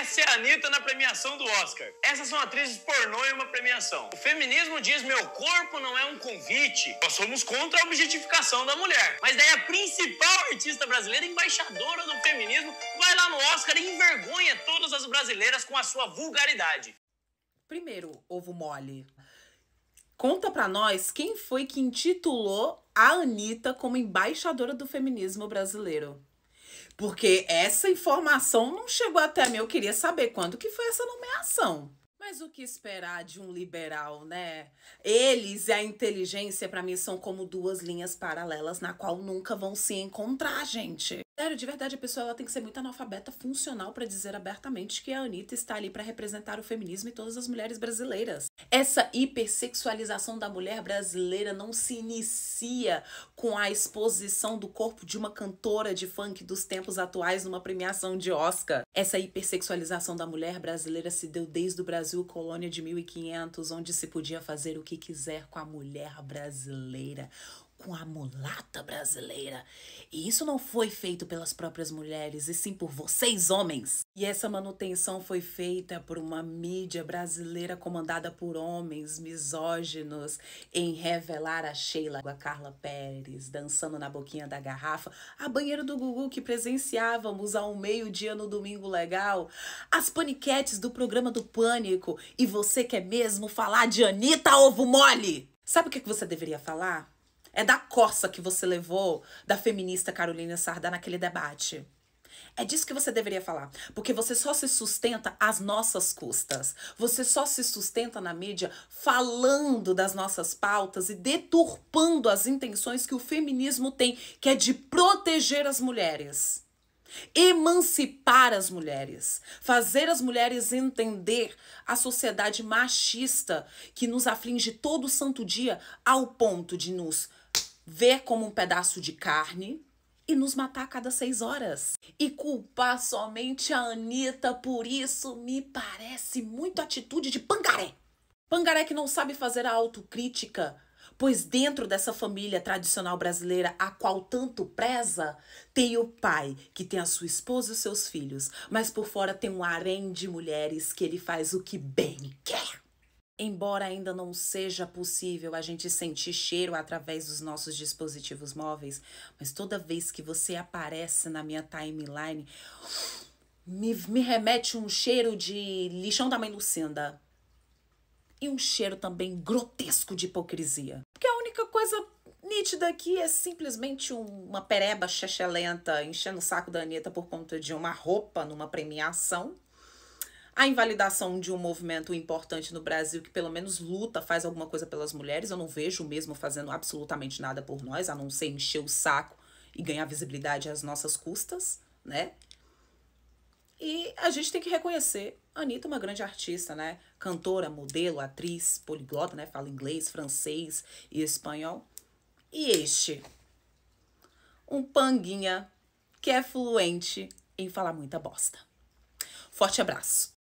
Essa é a Anitta na premiação do Oscar. Essas são atrizes pornô em uma premiação. O feminismo diz: meu corpo não é um convite. Nós somos contra a objetificação da mulher. Mas daí a principal artista brasileira, embaixadora do feminismo, vai lá no Oscar e envergonha todas as brasileiras com a sua vulgaridade. Primeiro, ovo mole. Conta pra nós quem foi que intitulou a Anitta como embaixadora do feminismo brasileiro. Porque essa informação não chegou até mim. Eu queria saber quando que foi essa nomeação. Mas o que esperar de um liberal, né? Eles e a inteligência, para mim, são como duas linhas paralelas na qual nunca vão se encontrar, gente. Sério, de verdade, a pessoa ela tem que ser muito analfabeta funcional para dizer abertamente que a Anitta está ali para representar o feminismo e todas as mulheres brasileiras. Essa hipersexualização da mulher brasileira não se inicia com a exposição do corpo de uma cantora de funk dos tempos atuais numa premiação de Oscar. Essa hipersexualização da mulher brasileira se deu desde o Brasil colônia de 1500, onde se podia fazer o que quiser com a mulher brasileira com a mulata brasileira. E isso não foi feito pelas próprias mulheres, e sim por vocês, homens. E essa manutenção foi feita por uma mídia brasileira comandada por homens misóginos em revelar a Sheila, a Carla Pérez, dançando na boquinha da garrafa, a banheira do Gugu que presenciávamos ao meio-dia no Domingo Legal, as paniquetes do programa do Pânico, e você quer mesmo falar de Anitta Ovo Mole? Sabe o que é você deveria falar? É da coça que você levou da feminista Carolina Sarda naquele debate. É disso que você deveria falar. Porque você só se sustenta às nossas custas. Você só se sustenta na mídia falando das nossas pautas e deturpando as intenções que o feminismo tem, que é de proteger as mulheres. Emancipar as mulheres, fazer as mulheres entender a sociedade machista que nos aflige todo santo dia ao ponto de nos ver como um pedaço de carne e nos matar a cada seis horas. E culpar somente a Anitta por isso me parece muito atitude de pangaré. Pangaré que não sabe fazer a autocrítica, pois dentro dessa família tradicional brasileira a qual tanto preza, tem o pai que tem a sua esposa e os seus filhos, mas por fora tem um harém de mulheres que ele faz o que bem quer. Embora ainda não seja possível a gente sentir cheiro através dos nossos dispositivos móveis, mas toda vez que você aparece na minha timeline, me, me remete um cheiro de lixão da mãe Lucinda. E um cheiro também grotesco de hipocrisia. Porque a única coisa nítida aqui é simplesmente uma pereba chechelenta enchendo o saco da Anitta por conta de uma roupa numa premiação a invalidação de um movimento importante no Brasil que pelo menos luta, faz alguma coisa pelas mulheres. Eu não vejo mesmo fazendo absolutamente nada por nós, a não ser encher o saco e ganhar visibilidade às nossas custas, né? E a gente tem que reconhecer, a Anitta é uma grande artista, né? Cantora, modelo, atriz, poliglota, né? Fala inglês, francês e espanhol. E este, um panguinha que é fluente em falar muita bosta. Forte abraço.